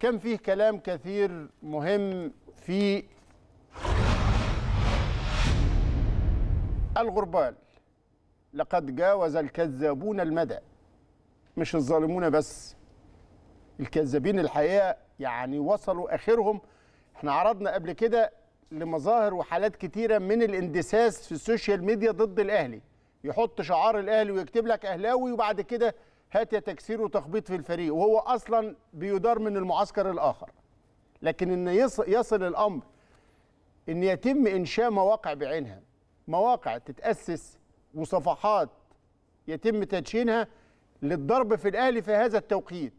كان فيه كلام كثير مهم في الغربال لقد جاوز الكذابون المدى مش الظالمون بس الكذابين الحقيقه يعني وصلوا اخرهم احنا عرضنا قبل كده لمظاهر وحالات كتيره من الاندساس في السوشيال ميديا ضد الاهلي يحط شعار الاهلي ويكتب لك اهلاوي وبعد كده هات يا تكسير وتخبيط في الفريق وهو اصلا بيدار من المعسكر الاخر لكن ان يصل الامر ان يتم انشاء مواقع بعينها مواقع تتاسس وصفحات يتم تدشينها للضرب في الاهلي في هذا التوقيت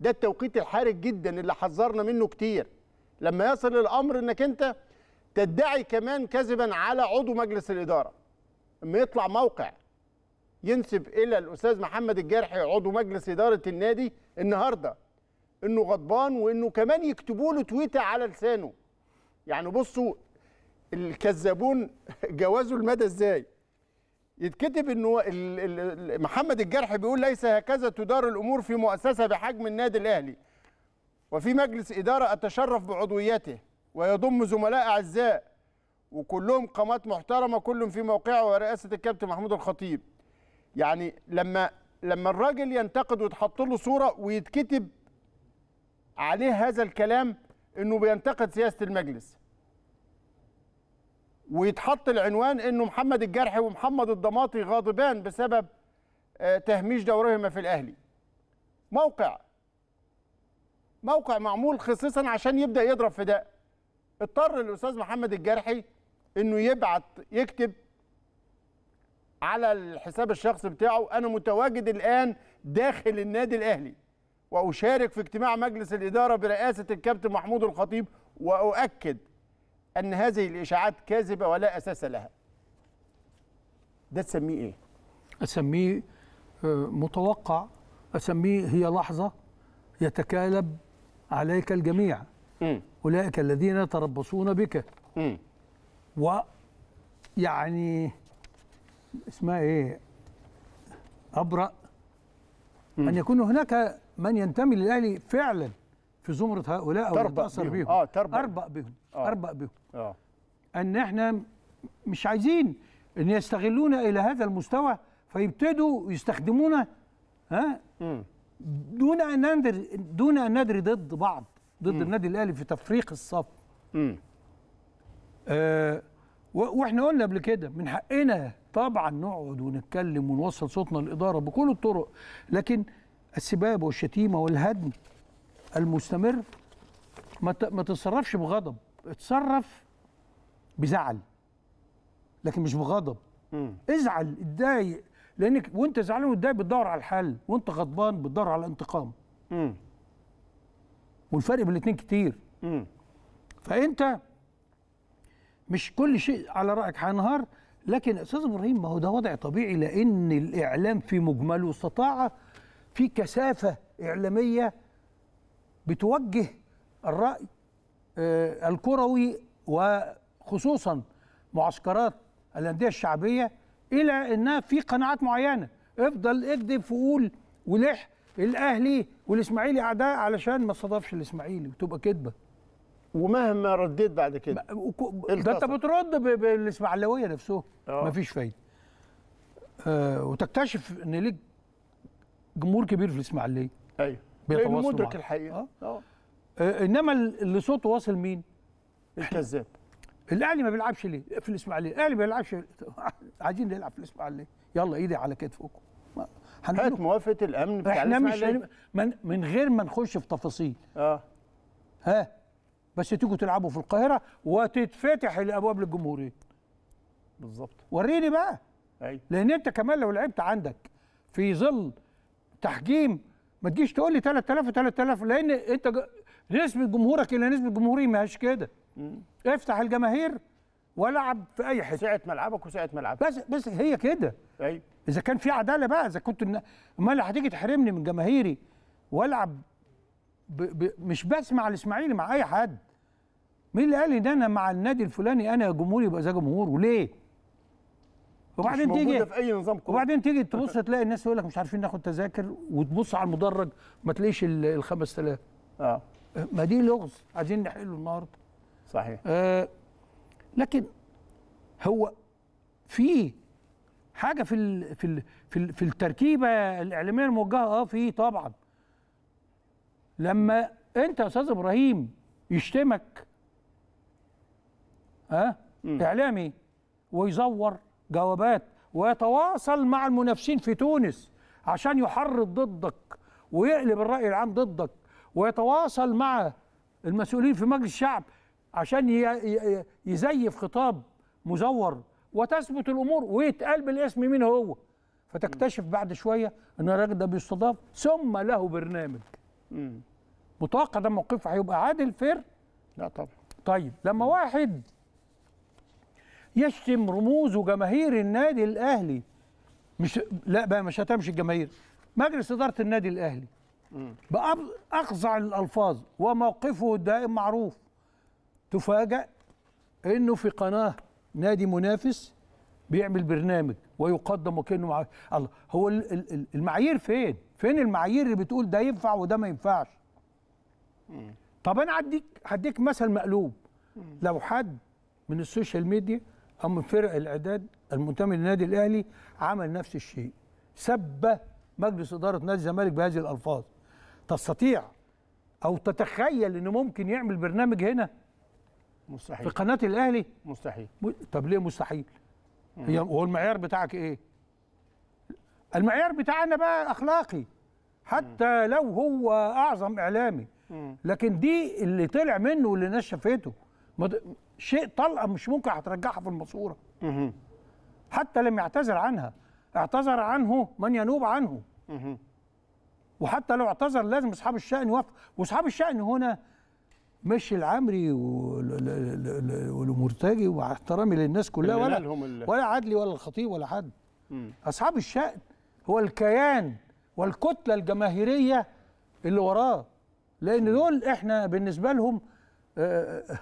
ده التوقيت الحرج جدا اللي حذرنا منه كتير لما يصل الامر انك انت تدعي كمان كذبا على عضو مجلس الاداره اما يطلع موقع ينسب الى الاستاذ محمد الجارحي عضو مجلس اداره النادي النهارده انه غضبان وانه كمان يكتبوا له تويته على لسانه يعني بصوا الكذابون جوازوا المدى ازاي يتكتب انه محمد الجرحي بيقول ليس هكذا تدار الامور في مؤسسه بحجم النادي الاهلي وفي مجلس اداره اتشرف بعضويته ويضم زملاء اعزاء وكلهم قامات محترمه كل في موقعه ورئاسه الكابتن محمود الخطيب يعني لما لما الراجل ينتقد ويتحط له صوره ويتكتب عليه هذا الكلام انه بينتقد سياسه المجلس ويتحط العنوان انه محمد الجرحي ومحمد الضماطي غاضبان بسبب آه، تهميش دورهما في الاهلي موقع موقع معمول خصيصا عشان يبدا يضرب في ده اضطر الاستاذ محمد الجرحي انه يبعت يكتب على الحساب الشخصي بتاعه انا متواجد الان داخل النادي الاهلي واشارك في اجتماع مجلس الاداره برئاسه الكابتن محمود الخطيب واؤكد ان هذه الاشاعات كاذبه ولا اساس لها ده تسميه ايه اسميه آه، متوقع اسميه هي لحظه يتكالب عليك الجميع م. اولئك الذين يتربصون بك م. ويعني اسمها ايه ابرأ مم. ان يكون هناك من ينتمي للاهلي فعلا في زمره هؤلاء او يتاثر بيهم اه تربأ اربأ بهم آه. اربأ بهم آه. ان احنا مش عايزين ان يستغلونا الى هذا المستوى فيبتدوا يستخدمونا ها مم. دون ان ندري دون ان ندري ضد بعض ضد مم. النادي الاهلي في تفريق الصف آه واحنا قلنا قبل كده من حقنا طبعا نقعد ونتكلم ونوصل صوتنا للاداره بكل الطرق لكن السباب والشتيمه والهدم المستمر ما تتصرفش بغضب اتصرف بزعل لكن مش بغضب مم. ازعل اتضايق لانك وانت زعلان وتضايق بتدور على الحل وانت غضبان بتدور على الانتقام مم. والفرق بين الاثنين كتير مم. فانت مش كل شيء على رايك هينهار لكن استاذ ابراهيم ما هو ده وضع طبيعي لان الاعلام في مجمله استطاع في كثافه اعلاميه بتوجه الراي آه، الكروي وخصوصا معسكرات الانديه الشعبيه الى انها في قناعات معينه افضل اكذب وقول ولح الاهلي والاسماعيلي اعداء علشان ما استضافش الاسماعيلي وتبقى كذبه ومهما رديت بعد كده ده انت بترد بالاسماعيلاويه نفسهم آه. مفيش فايده آه وتكتشف ان ليك جمهور كبير في الاسماعيليه ايوه بيتواصلوا مدرك الحقيقه اه, آه. آه، انما اللي صوته واصل مين؟ الكذاب الاهلي ما بيلعبش ليه؟ في الاسماعيليه الاهلي ما بيلعبش عايزين نلعب في الاسماعيليه يلا ايدي على كتفكم هات موافقه الامن بتاع احنا مش من غير ما نخش في تفاصيل اه ها بس تيجوا تلعبوا في القاهره وتتفتح الابواب للجمهورين بالظبط وريني بقى أي. لان انت كمان لو لعبت عندك في ظل تحجيم ما تجيش تقول لي 3000 و3000 لان انت نسبه جمهورك الى نسبه جمهوري ما هيش كده مم. افتح الجماهير والعب في اي حته سعه ملعبك وسعه ملعبك بس بس هي كده ايوه اذا كان في عداله بقى اذا كنت امال هتيجي تحرمني من جماهيري والعب ب ب مش بس مع الاسماعيلي مع اي حد مين اللي قال ان انا مع النادي الفلاني انا جمهور يبقى زي جمهور وليه؟ وبعدين تيجي في اي نظام كوره وبعدين تيجي تبص تلاقي الناس يقول لك مش عارفين ناخد تذاكر وتبص على المدرج ما تلاقيش ال 5000 اه ما دي لغز عايزين نحله النهارده صحيح آه لكن هو في حاجه في ال في ال في, ال في التركيبه الاعلاميه الموجهه اه في طبعا لما انت يا استاذ ابراهيم يشتمك ها أه؟ اعلامي ويزور جوابات ويتواصل مع المنافسين في تونس عشان يحرض ضدك ويقلب الراي العام ضدك ويتواصل مع المسؤولين في مجلس الشعب عشان يزيف خطاب مزور وتثبت الامور ويتقال بالاسم مين هو فتكتشف بعد شويه ان الراجل ده بيستضاف ثم له برنامج متوقع ده موقفه هيبقى عادل فير لا طبعا طيب لما واحد يشتم رموز وجماهير النادي الاهلي مش لا بقى مش هتمشي الجماهير مجلس اداره النادي الاهلي باقصع الالفاظ وموقفه الدائم معروف تفاجئ انه في قناه نادي منافس بيعمل برنامج ويقدم وكانه مع الله هو المعايير فين؟ فين المعايير اللي بتقول ده ينفع وده ما ينفعش؟ طب انا هديك هديك مثل مقلوب لو حد من السوشيال ميديا او من فرق الاعداد المنتمي للنادي الاهلي عمل نفس الشيء سب مجلس اداره نادي الزمالك بهذه الالفاظ تستطيع او تتخيل انه ممكن يعمل برنامج هنا مستحيل في قناه الاهلي مستحيل طب ليه مستحيل هي هو المعيار بتاعك ايه؟ المعيار بتاعنا بقى اخلاقي حتى لو هو اعظم اعلامي لكن دي اللي طلع منه واللي الناس شافته شيء طلقه مش ممكن هترجعها في الماسوره حتى لم يعتذر عنها اعتذر عنه من ينوب عنه وحتى لو اعتذر لازم اصحاب الشأن يوافقوا واصحاب الشأن هنا مش العمري والمرتجي واحترامي للناس كلها ولا ولا عدلي ولا الخطيب ولا حد اصحاب الشأن هو الكيان والكتله الجماهيريه اللي وراه لان دول احنا بالنسبه لهم آه، آه، آه،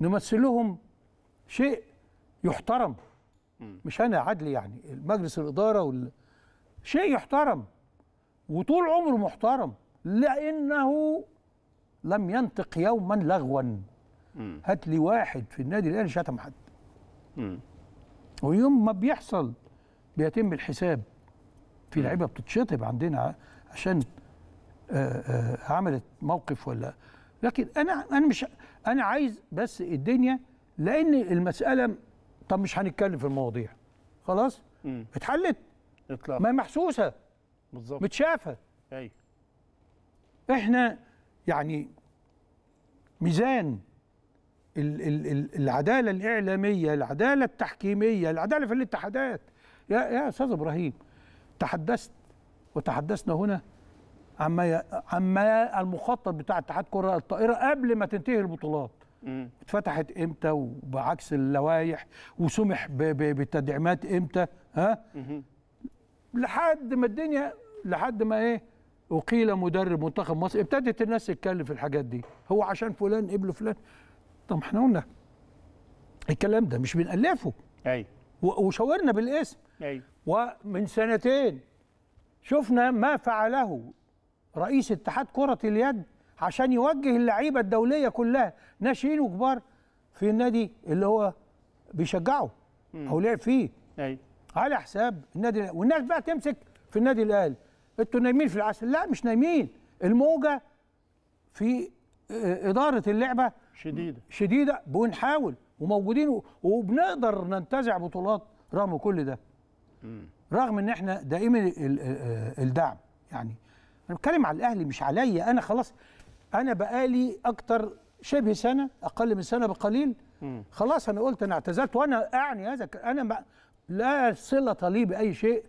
نمثلهم شيء يحترم مش انا عدلي يعني مجلس الاداره وال... شيء يحترم وطول عمره محترم لانه لم ينطق يوما لغوا هات لي واحد في النادي الاهلي شتم حد ويوم ما بيحصل بيتم الحساب في لعيبه بتتشطب عندنا عشان آآ آه، آآ آه، عملت موقف ولا لكن انا انا مش انا عايز بس الدنيا لان المساله طب مش هنتكلم في المواضيع خلاص مم. اتحلت اطلاق ما محسوسه بالظبط متشافه ايوه احنا يعني ميزان العداله الاعلاميه العداله التحكيميه العداله في الاتحادات يا يا استاذ ابراهيم تحدثت وتحدثنا هنا عما عما المخطط بتاع اتحاد كره الطائره قبل ما تنتهي البطولات اتفتحت امتى وبعكس اللوائح وسمح بالتدعيمات امتى ها لحد ما الدنيا لحد ما ايه وقيل مدرب منتخب مصر ابتدت الناس تتكلم في الحاجات دي هو عشان فلان قبل فلان طب احنا قلنا الكلام ده مش بنألفه ايوه وشاورنا بالاسم ايوه ومن سنتين شفنا ما فعله رئيس اتحاد كرة اليد عشان يوجه اللعيبة الدولية كلها ناشئين وكبار في النادي اللي هو بيشجعه او لعب فيه ايوه على حساب النادي والناس بقى تمسك في النادي الاهلي انتوا نايمين في العسل لا مش نايمين الموجه في آه، اداره اللعبه شديده شديده بنحاول وموجودين وبنقدر ننتزع بطولات رغم كل ده رغم ان احنا دائما آه، الدعم يعني انا بتكلم على الاهلي مش عليا انا خلاص انا بقالي اكتر شبه سنه اقل من سنه بقليل خلاص انا قلت انا اعتزلت وانا اعني هذا انا ما لا صله لي باي شيء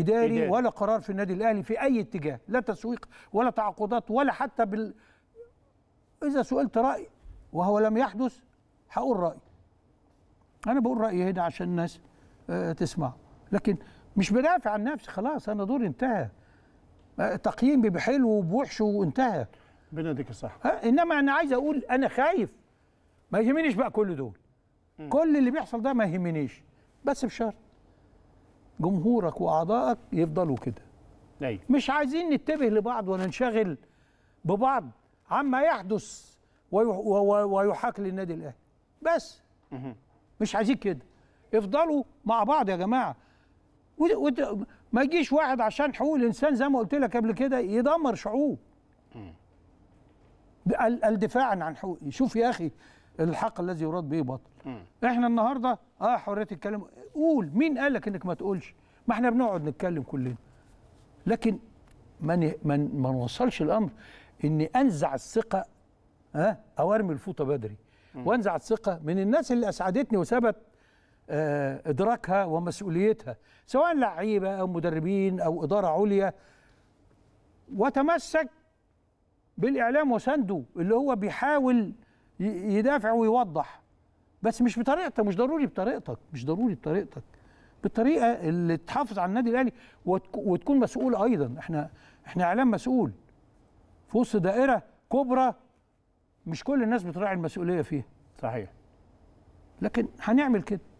إداري, إداري ولا قرار في النادي الأهلي في أي اتجاه لا تسويق ولا تعاقدات ولا حتى بال إذا سئلت رأي وهو لم يحدث هقول رأي أنا بقول رأيي هنا عشان الناس آه، تسمعه لكن مش بدافع عن نفسي خلاص أنا دوري انتهى آه، تقييمي بحلو وبوحش وانتهى بناديك يديك الصحة إنما أنا عايز أقول أنا خايف ما يهمنيش بقى كل دول م. كل اللي بيحصل ده ما يهمنيش بس بشرط جمهورك واعضائك يفضلوا كده أيوة. مش عايزين نتبه لبعض وننشغل ببعض عما يحدث ويحاك للنادي الاهلي بس مش عايزين كده افضلوا مع بعض يا جماعه ما يجيش واحد عشان حقوق الانسان زي ما قلت لك قبل كده يدمر شعوب الدفاع عن حقوق شوف يا اخي الحق الذي يراد به بطل احنا النهارده اه حريه الكلام قول مين قال لك انك ما تقولش ما احنا بنقعد نتكلم كلنا لكن من من ما نوصلش الامر اني انزع الثقه ها او ارمي الفوطه بدري وانزع الثقه من الناس اللي اسعدتني وثبت آه، ادراكها ومسؤوليتها سواء لعيبه او مدربين او اداره عليا وتمسك بالاعلام وسنده اللي هو بيحاول يدافع ويوضح بس مش بطريقتك مش ضروري بطريقتك مش ضروري بطريقتك بالطريقه اللي تحافظ على النادي الاهلي وتكون مسؤول ايضا احنا احنا اعلام مسؤول في وسط دائره كبرى مش كل الناس بتراعي المسؤوليه فيها صحيح لكن هنعمل كده